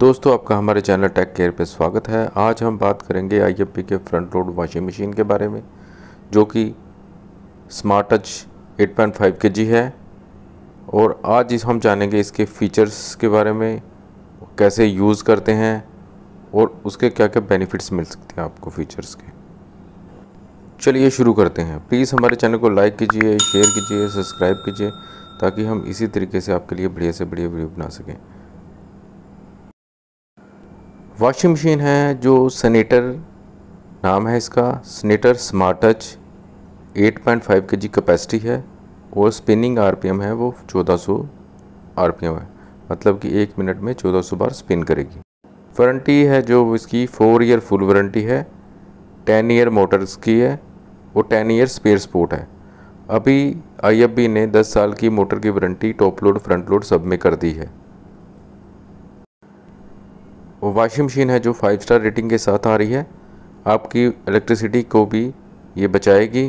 दोस्तों आपका हमारे चैनल टेक केयर पे स्वागत है आज हम बात करेंगे आई के फ्रंट लोड वॉशिंग मशीन के बारे में जो कि स्मार्ट टच 8.5 पॉइंट है और आज इस हम जानेंगे इसके फीचर्स के बारे में कैसे यूज़ करते हैं और उसके क्या क्या बेनिफिट्स मिल सकते हैं आपको फीचर्स के चलिए शुरू करते हैं प्लीज़ हमारे चैनल को लाइक कीजिए शेयर कीजिए सब्सक्राइब कीजिए ताकि हम इसी तरीके से आपके लिए बढ़िया से बढ़िया वीडियो बना सकें वॉशिंग मशीन है जो सनेटर नाम है इसका सनेटर स्मार्ट टच 8.5 केजी कैपेसिटी है और स्पिनिंग आरपीएम है वो 1400 आरपीएम है मतलब कि एक मिनट में 1400 बार स्पिन करेगी वारंटी है जो इसकी फोर ईयर फुल वारंटी है टेन ईयर मोटर्स की है और टेन ईयर स्पेयर स्पोर्ट है अभी आईएफबी ने 10 साल की मोटर की warranty top load front load सब में कर दी है वो वाशिंग मशीन है जो फाइव स्टार रेटिंग के साथ आ रही है आपकी इलेक्ट्रिसिटी को भी ये बचाएगी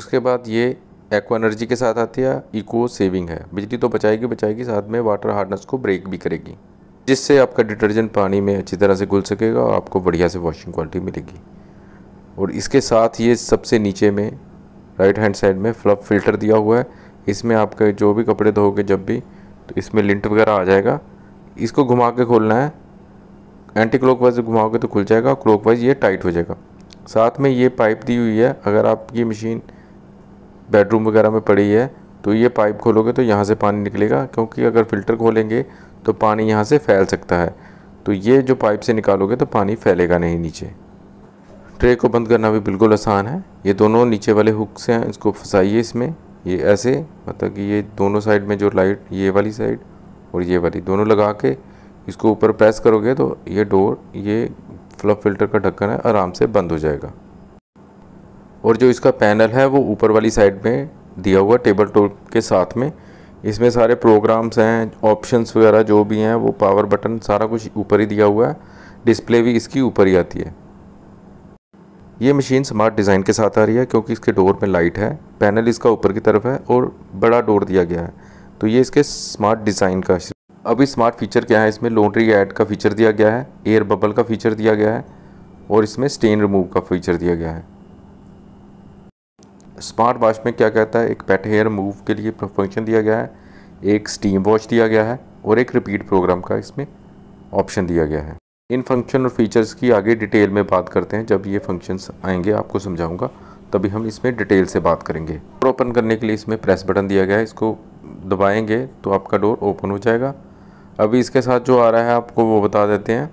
उसके बाद ये एक्व एनर्जी के साथ आती है इको सेविंग है बिजली तो बचाएगी बचाएगी साथ में वाटर हार्डनेस को ब्रेक भी करेगी जिससे आपका डिटर्जेंट पानी में अच्छी तरह से घुल सकेगा और आपको बढ़िया से वॉशिंग क्वालिटी मिलेगी और इसके साथ ये सबसे नीचे में राइट हैंड साइड में फ्लफ फिल्टर दिया हुआ है इसमें आपके जो भी कपड़े धोगे जब भी तो इसमें लिंट वगैरह आ जाएगा इसको घुमा के खोलना है एंटी क्लॉक वाइज घुमाओगे तो खुल जाएगा क्लॉक वाइज ये टाइट हो जाएगा साथ में ये पाइप दी हुई है अगर आपकी मशीन बेडरूम वगैरह में पड़ी है तो ये पाइप खोलोगे तो यहाँ से पानी निकलेगा क्योंकि अगर फ़िल्टर खोलेंगे तो पानी यहाँ से फैल सकता है तो ये जो पाइप से निकालोगे तो पानी फैलेगा नहीं नीचे ट्रे को बंद करना भी बिल्कुल आसान है ये दोनों नीचे वाले हुक्स हैं इसको फंसाइए इसमें ये ऐसे मतलब कि ये दोनों साइड में जो लाइट ये वाली साइड और ये वाली दोनों लगा के इसको ऊपर प्रेस करोगे तो ये डोर ये फ्लफ फिल्टर का ढक्कन है आराम से बंद हो जाएगा और जो इसका पैनल है वो ऊपर वाली साइड में दिया हुआ टेबल टॉप के साथ में इसमें सारे प्रोग्राम्स हैं ऑप्शंस वगैरह जो भी हैं वो पावर बटन सारा कुछ ऊपर ही दिया हुआ है डिस्प्ले भी इसकी ऊपर ही आती है ये मशीन स्मार्ट डिज़ाइन के साथ आ रही है क्योंकि इसके डोर में लाइट है पैनल इसका ऊपर की तरफ है और बड़ा डोर दिया गया है तो ये इसके स्मार्ट डिज़ाइन का अभी स्मार्ट फीचर क्या है इसमें लॉन्ड्री ऐड का फीचर दिया गया है एयर बबल का फीचर दिया गया है और इसमें स्टेन रिमूव का फीचर दिया गया है स्मार्ट वॉश में क्या कहता है एक पेट हेयर मूव के लिए फंक्शन दिया गया है एक स्टीम वॉश दिया गया है और एक रिपीट प्रोग्राम का इसमें ऑप्शन दिया गया है इन फंक्शन और फीचर्स की आगे डिटेल में बात करते हैं जब ये फंक्शंस आएंगे आपको समझाऊंगा तभी हम इसमें डिटेल से बात करेंगे डोर ओपन करने के लिए इसमें प्रेस बटन दिया गया है इसको दबाएंगे तो आपका डोर ओपन हो जाएगा अभी इसके साथ जो आ रहा है आपको वो बता देते हैं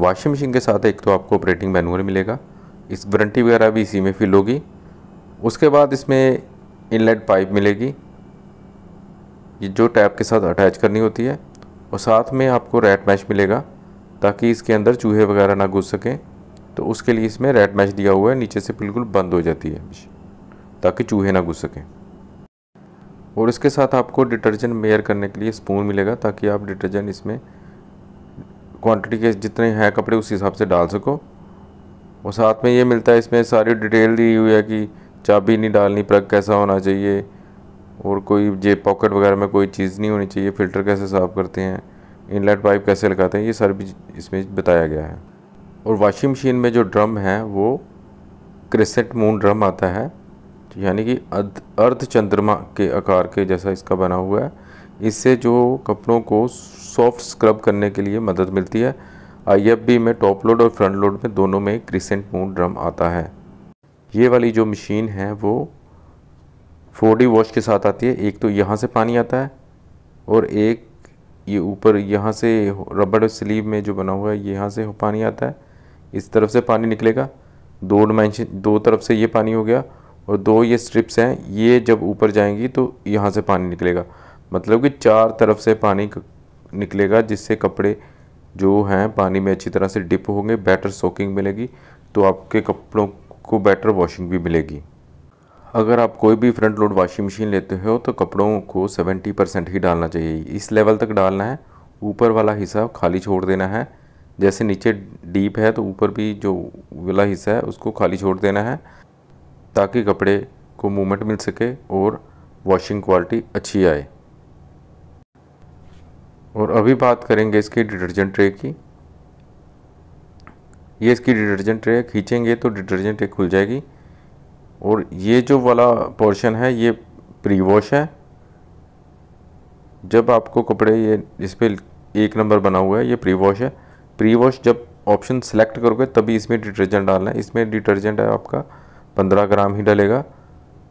वॉशिंग मशीन के साथ एक तो आपको ऑपरेटिंग मैनुअल मिलेगा इस वारंटी वगैरह भी इसी में फिल होगी उसके बाद इसमें इनलेट पाइप मिलेगी ये जो टैप के साथ अटैच करनी होती है और साथ में आपको रेड मैच मिलेगा ताकि इसके अंदर चूहे वगैरह ना घुस सकें तो उसके लिए इसमें रेड मैच दिया हुआ है नीचे से बिल्कुल बंद हो जाती है ताकि चूहे ना घुस सकें और इसके साथ आपको डिटर्जेंट मेयर करने के लिए स्पून मिलेगा ताकि आप डिटर्जेंट इसमें क्वांटिटी के जितने हैं कपड़े उस हिसाब से डाल सको और साथ में ये मिलता है इसमें सारी डिटेल दी हुई है कि चाबी नहीं डालनी प्रग कैसा होना चाहिए और कोई जे पॉकेट वगैरह में कोई चीज़ नहीं होनी चाहिए फ़िल्टर कैसे साफ़ करते हैं इनलेट पाइप कैसे लगाते हैं ये सारी भी इसमें बताया गया है और वाशिंग मशीन में जो ड्रम है वो क्रिसेंट मून ड्रम आता है यानी कि अर्ध चंद्रमा के आकार के जैसा इसका बना हुआ है इससे जो कपड़ों को सॉफ्ट स्क्रब करने के लिए मदद मिलती है आई में टॉप लोड और फ्रंट लोड में दोनों में क्रिसेंट मून ड्रम आता है ये वाली जो मशीन है वो फोर डी वॉश के साथ आती है एक तो यहाँ से पानी आता है और एक ये ऊपर यहाँ से रबड़ स्लीव में जो बना हुआ है यहाँ से पानी आता है इस तरफ से पानी निकलेगा दो डिमेंशन दो तरफ से ये पानी हो गया और दो ये स्ट्रिप्स हैं ये जब ऊपर जाएंगी तो यहाँ से पानी निकलेगा मतलब कि चार तरफ से पानी निकलेगा जिससे कपड़े जो हैं पानी में अच्छी तरह से डिप होंगे बेटर सोकिंग मिलेगी तो आपके कपड़ों को बेटर वॉशिंग भी मिलेगी अगर आप कोई भी फ्रंट लोड वाशिंग मशीन लेते हो तो कपड़ों को 70 परसेंट ही डालना चाहिए इस लेवल तक डालना है ऊपर वाला हिस्सा खाली छोड़ देना है जैसे नीचे डीप है तो ऊपर भी जो वाला हिस्सा है उसको खाली छोड़ देना है ताकि कपड़े को मूवमेंट मिल सके और वॉशिंग क्वालिटी अच्छी आए और अभी बात करेंगे इसकी डिटर्जेंट ट्रे की ये इसकी डिटर्जेंट ट्रे खींचेंगे तो डिटर्जेंट ट्रे खुल जाएगी और ये जो वाला पोर्शन है ये प्री वॉश है जब आपको कपड़े ये इस पर एक नंबर बना हुआ है ये प्री वॉश है प्री वॉश जब ऑप्शन सेलेक्ट करोगे तभी इसमें डिटर्जेंट डालना है इसमें डिटर्जेंट है आपका पंद्रह ग्राम ही डलेगा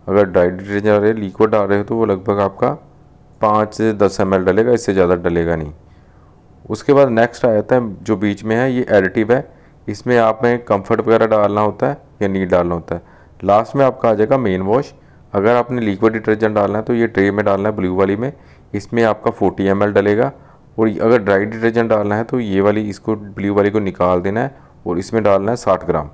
अगर ड्राई डिटर्जेंट डाल रहे लिक्विड डाल रहे हो तो वो लगभग आपका पाँच से दस एम डलेगा इससे ज़्यादा डलेगा नहीं उसके बाद नेक्स्ट आ जाता है जो बीच में है ये एडिटिव है इसमें आप में कम्फर्ट वगैरह डालना होता है या नीट डालना होता है लास्ट में आपका आ जाएगा मेन वॉश अगर आपने लिक्विड डिटर्जेंट डालना है तो ये ट्रे में डालना है ब्लू वाली में इसमें आपका 40 एम डलेगा और अगर ड्राई डिटर्जेंट डालना है तो ये वाली इसको ब्लू वाली को निकाल देना है और इसमें डालना है 60 ग्राम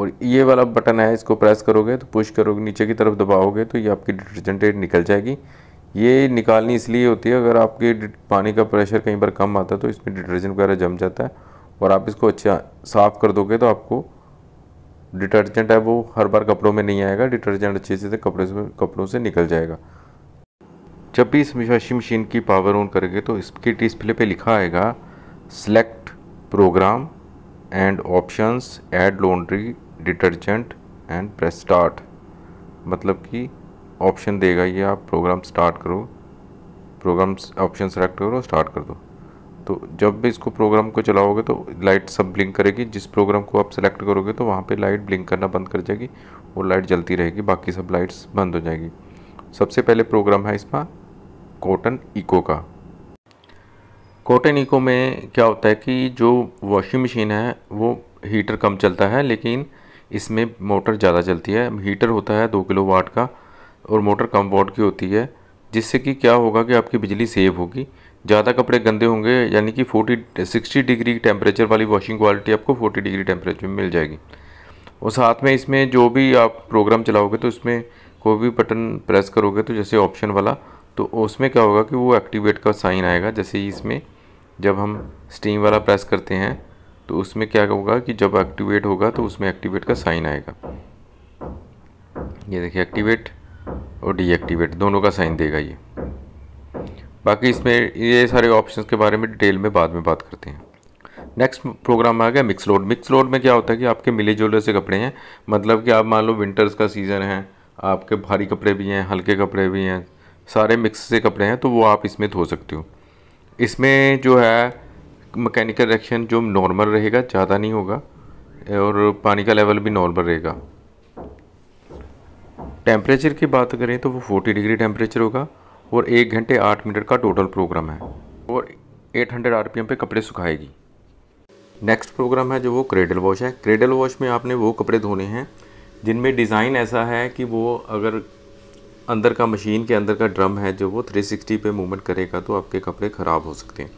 और ये वाला बटन है इसको प्रेस करोगे तो पुश करोगे नीचे की तरफ दबाओगे तो ये आपकी डिटर्जेंट निकल जाएगी ये निकालनी इसलिए होती है अगर आपके पानी का प्रेशर कहीं पर कम आता है तो इसमें डिटर्जेंट वगैरह जम जाता है और आप इसको अच्छा साफ़ कर दोगे तो आपको डिटर्जेंट है वो हर बार कपड़ों में नहीं आएगा डिटर्जेंट अच्छे से कपड़े से कपड़ों से निकल जाएगा जब भी इस वॉशिंग मशीन की पावर ऑन करेंगे तो इसके डिस्प्ले पे लिखा आएगा select program and options add laundry detergent and press start मतलब कि ऑप्शन देगा ये आप प्रोग्राम स्टार्ट करो प्रोग्राम ऑप्शन सेलेक्ट करो स्टार्ट कर दो तो जब भी इसको प्रोग्राम को चलाओगे तो लाइट सब ब्लिंक करेगी जिस प्रोग्राम को आप सेलेक्ट करोगे तो वहाँ पे लाइट ब्लिंक करना बंद कर जाएगी और लाइट जलती रहेगी बाकी सब लाइट्स बंद हो जाएगी सबसे पहले प्रोग्राम है इसमें कॉटन इको का कॉटन इको में क्या होता है कि जो वॉशिंग मशीन है वो हीटर कम चलता है लेकिन इसमें मोटर ज़्यादा चलती है हीटर होता है दो किलो वाट का और मोटर कम वाट की होती है जिससे कि क्या होगा कि आपकी बिजली सेव होगी ज़्यादा कपड़े गंदे होंगे यानी कि 40 60 डिग्री टेम्परेचर वाली वॉशिंग क्वालिटी आपको 40 डिग्री टेम्परेचर में मिल जाएगी और साथ में इसमें जो भी आप प्रोग्राम चलाओगे तो इसमें कोई भी बटन प्रेस करोगे तो जैसे ऑप्शन वाला तो उसमें क्या होगा कि वो एक्टिवेट का साइन आएगा जैसे इसमें जब हम स्टीम वाला प्रेस करते हैं तो उसमें क्या होगा कि जब एक्टिवेट होगा तो उसमें एक्टिवेट का साइन आएगा ये देखिए एक्टिवेट और डीएक्टिवेट दोनों का साइन देगा ये बाकी इसमें ये सारे ऑप्शन के बारे में डिटेल में बाद में बात करते हैं नेक्स्ट प्रोग्राम आ गया मिक्स लोड मिक्स लोड में क्या होता है कि आपके मिले जुले से कपड़े हैं मतलब कि आप मान लो विंटर्स का सीज़न है आपके भारी कपड़े भी हैं हल्के कपड़े भी हैं सारे मिक्स से कपड़े हैं तो वो आप इसमें धो सकते हो इसमें जो है मैकेनिकल रिएक्शन जो नॉर्मल रहेगा ज़्यादा नहीं होगा और पानी का लेवल भी नॉर्मल रहेगा टेम्परेचर की बात करें तो वो 40 डिग्री टेम्परेचर होगा और एक घंटे आठ मिनट का टोटल प्रोग्राम है और 800 हंड्रेड आर पे कपड़े सुखाएगी नेक्स्ट प्रोग्राम है जो वो क्रेडल वॉश है क्रेडल वॉश में आपने वो कपड़े धोने हैं जिनमें डिज़ाइन ऐसा है कि वो अगर अंदर का मशीन के अंदर का ड्रम है जो वो 360 पे मूवमेंट करेगा तो आपके कपड़े ख़राब हो सकते हैं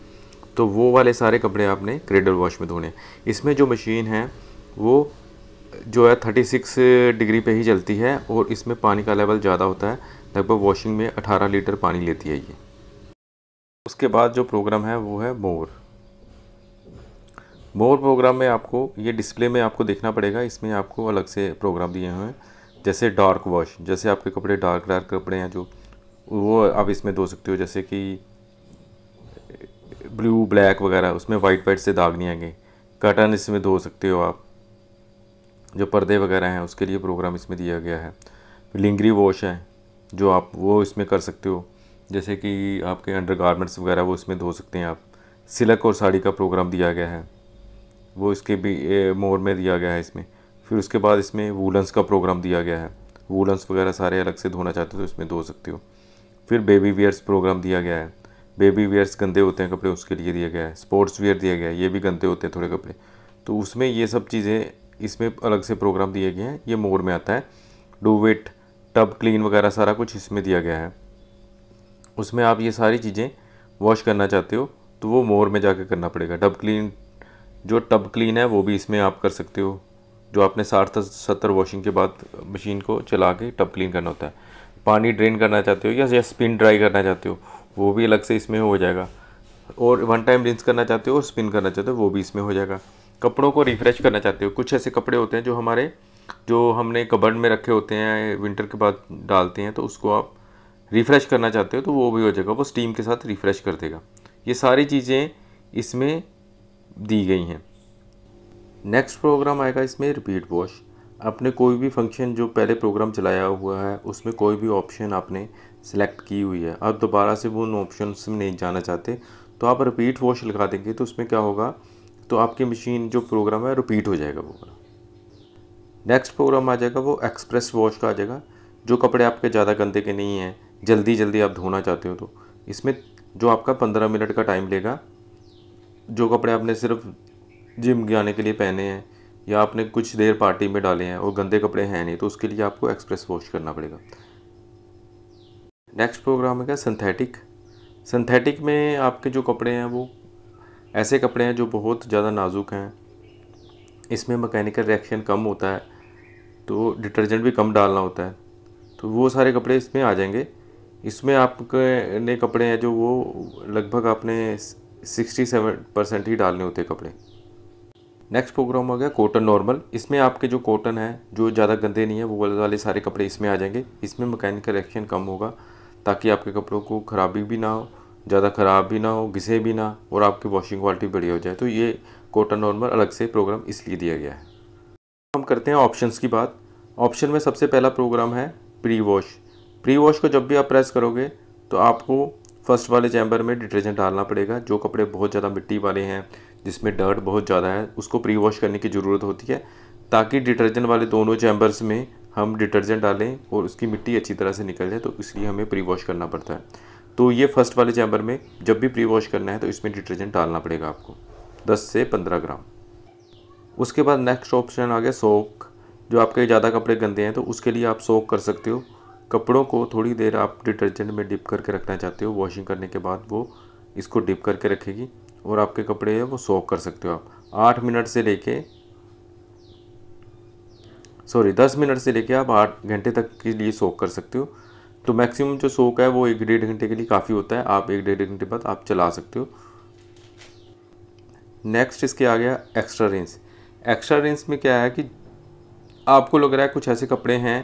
तो वो वाले सारे कपड़े आपने क्रेडल वॉश में धोने इसमें जो मशीन है वो जो है 36 डिग्री पे ही जलती है और इसमें पानी का लेवल ज़्यादा होता है लगभग वॉशिंग में 18 लीटर पानी लेती है ये उसके बाद जो प्रोग्राम है वो है मोर मोर प्रोग्राम में आपको ये डिस्प्ले में आपको देखना पड़ेगा इसमें आपको अलग से प्रोग्राम दिए हुए हैं जैसे डार्क वॉश जैसे आपके कपड़े डार्क डार्क कपड़े हैं जो वो आप इसमें धो सकते हो जैसे कि ब्लू ब्लैक वगैरह उसमें वाइट वाइट से दाग नहीं आएंगे कटन इसमें धो सकते हो आप जो पर्दे वगैरह हैं उसके लिए प्रोग्राम इसमें दिया गया है लिंगरी वॉश है जो आप वो इसमें कर सकते हो जैसे कि आपके अंडर गारमेंट्स वगैरह वो इसमें धो सकते हैं आप सिलक और साड़ी का प्रोग्राम दिया गया है वो इसके भी मोर में दिया गया है इसमें फिर उसके बाद इसमें वूलन्स का प्रोग्राम दिया गया है वूलन्स वगैरह सारे अलग से धोना चाहते हो तो इसमें धो सकते हो फिर बेबी वियर्स प्रोग्राम दिया गया है बेबी वियर्स गंदे होते हैं कपड़े उसके लिए दिया गया है स्पोर्ट्स वियर दिया गया है ये भी गंदे होते हैं थोड़े कपड़े तो उसमें ये सब चीज़ें इसमें अलग से प्रोग्राम दिए गए हैं ये मोर में आता है डू वेट टब क्लीन वगैरह सारा कुछ इसमें दिया गया है उसमें आप ये सारी चीज़ें वॉश करना चाहते हो तो वो मोर में जाकर करना पड़ेगा टब क्लीन जो टब क्लीन है वो भी इसमें आप कर सकते हो जो आपने साठ सत्तर वॉशिंग के बाद मशीन को चला के टब क्लीन करना होता है पानी ड्रेन करना चाहते हो या या स्पिन ड्राई करना चाहते हो वो भी अलग से इसमें हो जाएगा और वन टाइम रिंस करना चाहते हो और स्पिन करना चाहते हो वो भी इसमें हो जाएगा कपड़ों को रिफ़्रेश करना चाहते हो कुछ ऐसे कपड़े होते हैं जो हमारे जो हमने कबर्ड में रखे होते हैं विंटर के बाद डालते हैं तो उसको आप रिफ़्रेश करना चाहते हो तो वो भी हो जाएगा वो स्टीम के साथ रिफ़्रेश कर देगा ये सारी चीज़ें इसमें दी गई हैं नेक्स्ट प्रोग्राम आएगा इसमें रिपीट वॉश आपने कोई भी फंक्शन जो पहले प्रोग्राम चलाया हुआ है उसमें कोई भी ऑप्शन आपने सेलेक्ट की हुई है आप दोबारा से वो उन ऑप्शन में नहीं जाना चाहते तो आप रिपीट वॉश लगा देंगे तो उसमें क्या होगा तो आपकी मशीन जो प्रोग्राम है रिपीट हो जाएगा वो नेक्स्ट प्रोग्राम आ जाएगा वो एक्सप्रेस वॉश का आ जाएगा जो कपड़े आपके ज़्यादा गंदे के नहीं हैं जल्दी जल्दी आप धोना चाहते हो तो इसमें जो आपका पंद्रह मिनट का टाइम लेगा जो कपड़े आपने सिर्फ जिम जाने के लिए पहने हैं या आपने कुछ देर पार्टी में डाले हैं और गंदे कपड़े हैं नहीं तो उसके लिए आपको एक्सप्रेस वॉश करना पड़ेगा नेक्स्ट प्रोग्राम है क्या सिंथेटिक सिंथेटिक में आपके जो कपड़े हैं वो ऐसे कपड़े हैं जो बहुत ज़्यादा नाजुक हैं इसमें मैकेनिकल रिएक्शन कम होता है तो डिटर्जेंट भी कम डालना होता है तो वो सारे कपड़े इसमें आ जाएंगे इसमें आपके ने कपड़े हैं जो वो लगभग आपने सिक्सटी सेवन परसेंट ही डालने होते हैं कपड़े नेक्स्ट प्रोग्राम हो गया कॉटन नॉर्मल इसमें आपके जो कॉटन है जो ज़्यादा गंदे नहीं है वो वाले सारे कपड़े इसमें आ जाएंगे इसमें मैकेनिकल रिएक्शन कम होगा ताकि आपके कपड़ों को खराबी भी ना हो ज़्यादा ख़राब भी ना हो घिसे भी ना और आपकी वॉशिंग क्वालिटी बढ़िया हो जाए तो ये कोटा नॉर्मल अलग से प्रोग्राम इसलिए दिया गया है हम करते हैं ऑप्शंस की बात ऑप्शन में सबसे पहला प्रोग्राम है प्री वॉश प्री वॉश को जब भी आप प्रेस करोगे तो आपको फर्स्ट वाले चैम्बर में डिटर्जेंट डालना पड़ेगा जो कपड़े बहुत ज़्यादा मिट्टी वाले हैं जिसमें डर्ट बहुत ज़्यादा है उसको प्री वॉश करने की ज़रूरत होती है ताकि डिटर्जेंट वाले दोनों चैम्बर्स में हम डिटर्जेंट डालें और उसकी मिट्टी अच्छी तरह से निकल जाए तो इसलिए हमें प्री वॉश करना पड़ता है तो ये फर्स्ट वाले चैम्बर में जब भी प्री वॉश करना है तो इसमें डिटर्जेंट डालना पड़ेगा आपको 10 से 15 ग्राम उसके बाद नेक्स्ट ऑप्शन आ गया सोक जो आपके ज़्यादा कपड़े गंदे हैं तो उसके लिए आप सोक कर सकते हो कपड़ों को थोड़ी देर आप डिटर्जेंट में डिप करके रखना चाहते हो वॉशिंग करने के बाद वो इसको डिप करके रखेगी और आपके कपड़े हैं वो सोक कर सकते हो आप आठ मिनट से लेके सॉरी दस मिनट से लेके आप आठ घंटे तक के लिए सोक कर सकते हो तो मैक्सिमम जो सोक है वो एक डेढ़ घंटे के लिए काफ़ी होता है आप एक डेढ़ घंटे बाद आप चला सकते हो नेक्स्ट इसके आ गया एक्स्ट्रा रेंज एक्स्ट्रा रेंज में क्या है कि आपको लग रहा है कुछ ऐसे कपड़े हैं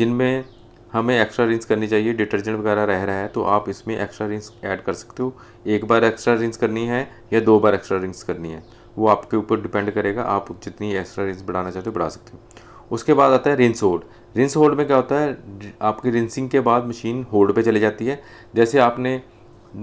जिनमें हमें एक्स्ट्रा रिंस करनी चाहिए डिटर्जेंट वगैरह रह रहा है तो आप इसमें एक्स्ट्रा रिंस ऐड कर सकते हो एक बार एक्स्ट्रा रिंस करनी है या दो बार एक्स्ट्रा रिंस करनी है वो आपके ऊपर डिपेंड करेगा आप जितनी एक्स्ट्रा रिंस बढ़ाना चाहते हो बढ़ा सकते हो उसके बाद आता है रिंसोड रिंस होल्ड में क्या होता है आपकी रिंसिंग के बाद मशीन होल्ड पे चली जाती है जैसे आपने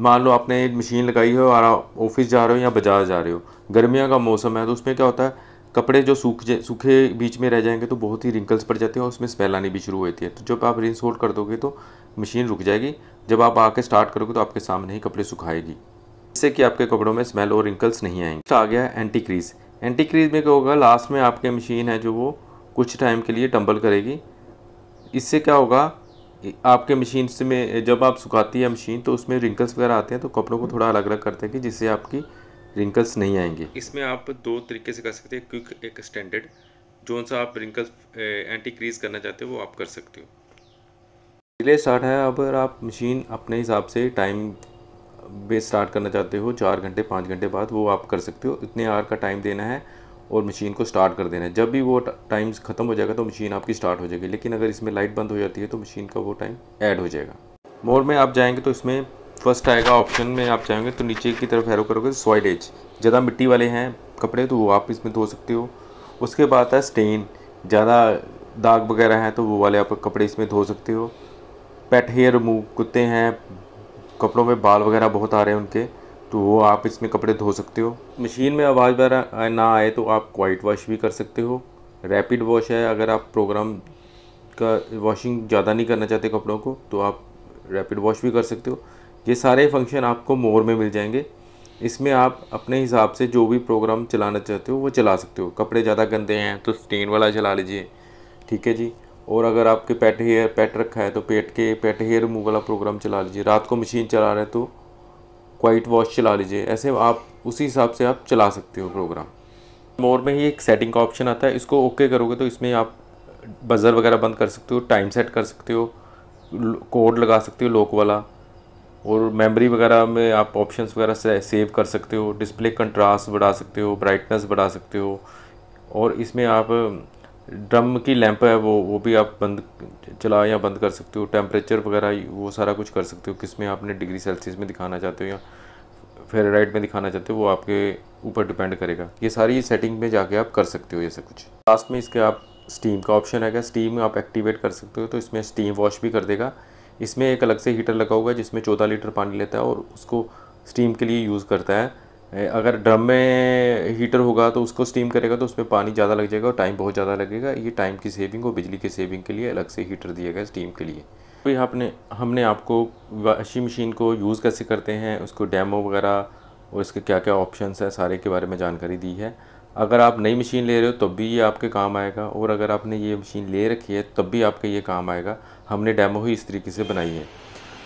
मान लो आपने मशीन लगाई है और ऑफिस जा रहे हो या बाजार जा रहे हो गर्मियों का मौसम है तो उसमें क्या होता है कपड़े जो सूख सूखे बीच में रह जाएंगे तो बहुत ही रिंकल्स पड़ जाते हैं और उसमें स्मेल आनी भी शुरू होती है तो जब आप रिंस होल्ड कर दोगे तो मशीन रुक जाएगी जब आप आके स्टार्ट करोगे तो आपके सामने ही कपड़े सुखाएगी जिससे कि आपके कपड़ों में स्मेल और रिंकल्स नहीं आएंगे तो आ गया एंटी क्रीज एंटी क्रीज में क्या होगा लास्ट में आपके मशीन है जो वो कुछ टाइम के लिए टंबल करेगी इससे क्या होगा आपके मशीन से में जब आप सुखाती है मशीन तो उसमें रिंकल्स वगैरह आते हैं तो कपड़ों को थोड़ा अलग अलग करते हैं कि जिससे आपकी रिंकल्स नहीं आएंगे इसमें आप दो तरीके से कर सकते हैं क्विक एक स्टैंडर्ड जो सा आप रिंकल्स एंटी क्रीज करना चाहते हो वो आप कर सकते हो रिले स्टार्ट है अगर आप मशीन अपने हिसाब से टाइम बेस स्टार्ट करना चाहते हो चार घंटे पाँच घंटे बाद वो आप कर सकते हो इतने आर का टाइम देना है और मशीन को स्टार्ट कर देना है जब भी वो टाइम्स ख़त्म हो जाएगा तो मशीन आपकी स्टार्ट हो जाएगी लेकिन अगर इसमें लाइट बंद हो जाती है तो मशीन का वो टाइम ऐड हो जाएगा मोर में आप जाएंगे तो इसमें फर्स्ट आएगा ऑप्शन में आप जाएंगे तो नीचे की तरफ हैरो करोगे एज ज़्यादा मिट्टी वाले हैं कपड़े तो वो आप इसमें धो सकते हो उसके बाद है स्टेन ज़्यादा दाग वगैरह हैं तो वो वाले आप कपड़े इसमें धो सकते हो पेट हेयर रिमूव कुत्ते हैं कपड़ों में बाल वगैरह बहुत आ रहे हैं उनके तो वो आप इसमें कपड़े धो सकते हो मशीन में आवाज़ बार ना आए तो आप क्वाइट वॉश भी कर सकते हो रैपिड वॉश है अगर आप प्रोग्राम का वॉशिंग ज़्यादा नहीं करना चाहते कपड़ों को तो आप रैपिड वॉश भी कर सकते हो ये सारे फंक्शन आपको मोर में मिल जाएंगे इसमें आप अपने हिसाब से जो भी प्रोग्राम चलाना चाहते हो वो चला सकते हो कपड़े ज़्यादा गंदे हैं तो स्टेन वाला चला लीजिए ठीक है जी और अगर आपके पेट हेयर पेट रखा है तो पेट के पेट हेयर रिमूव वाला प्रोग्राम चला लीजिए रात को मशीन चला रहे तो वाइट वॉश चला लीजिए ऐसे आप उसी हिसाब से आप चला सकते हो प्रोग्राम मोर में ही एक सेटिंग का ऑप्शन आता है इसको ओके करोगे तो इसमें आप बज़र वगैरह बंद कर सकते हो टाइम सेट कर सकते हो कोड लगा सकते हो लोक वाला और मेमोरी वगैरह में आप ऑप्शंस वगैरह से सेव कर सकते हो डिस्प्ले कंट्रास्ट बढ़ा सकते हो ब्राइटनेस बढ़ा सकते हो और इसमें आप ड्रम की लैंप है वो वो भी आप बंद चला या बंद कर सकते हो टेम्परेचर वगैरह वो सारा कुछ कर सकते हो किस में आपने डिग्री सेल्सियस में दिखाना चाहते हो या फेराइट में दिखाना चाहते हो वो आपके ऊपर डिपेंड करेगा ये सारी सेटिंग में जाके आप कर सकते हो ये सब कुछ लास्ट में इसके आप स्टीम का ऑप्शन है स्टीम आप एक्टिवेट कर सकते हो तो इसमें स्टीम वॉश भी कर देगा इसमें एक अलग से हीटर लगा हुआ है जिसमें चौदह लीटर पानी लेता है और उसको स्टीम के लिए यूज़ करता है अगर ड्रम में हीटर होगा तो उसको स्टीम करेगा तो उसमें पानी ज़्यादा लग जाएगा और टाइम बहुत ज़्यादा लगेगा ये टाइम की सेविंग और बिजली की सेविंग के लिए अलग से हीटर दिया गया स्टीम के लिए तो यहाँ आपने हमने आपको वाशिंग मशीन को यूज़ कैसे करते हैं उसको डैमो वगैरह और इसके क्या क्या ऑप्शंस हैं सारे के बारे में जानकारी दी है अगर आप नई मशीन ले रहे हो तब भी ये आपके काम आएगा और अगर आपने ये मशीन ले रखी है तब भी आपके ये काम आएगा हमने डैमो ही इस तरीके से बनाई है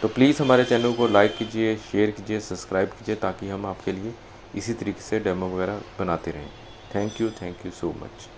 तो प्लीज़ हमारे चैनल को लाइक कीजिए शेयर कीजिए सब्सक्राइब कीजिए ताकि हम आपके लिए इसी तरीके से डेमो वगैरह बनाते रहें thank you thank you so much